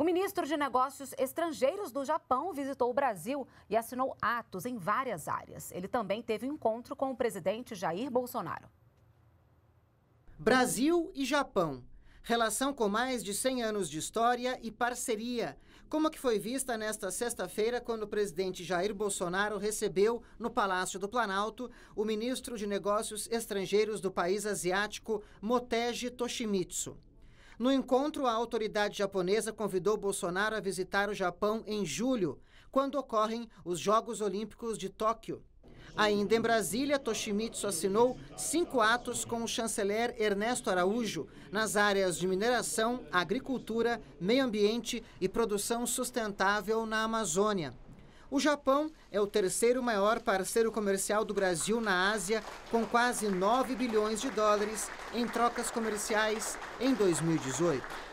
O ministro de Negócios Estrangeiros do Japão visitou o Brasil e assinou atos em várias áreas. Ele também teve um encontro com o presidente Jair Bolsonaro. Brasil e Japão. Relação com mais de 100 anos de história e parceria, como a que foi vista nesta sexta-feira quando o presidente Jair Bolsonaro recebeu no Palácio do Planalto o ministro de Negócios Estrangeiros do país asiático, Motegi Toshimitsu. No encontro, a autoridade japonesa convidou Bolsonaro a visitar o Japão em julho, quando ocorrem os Jogos Olímpicos de Tóquio. Ainda em Brasília, Toshimitsu assinou cinco atos com o chanceler Ernesto Araújo nas áreas de mineração, agricultura, meio ambiente e produção sustentável na Amazônia. O Japão é o terceiro maior parceiro comercial do Brasil na Ásia, com quase 9 bilhões de dólares em trocas comerciais em 2018.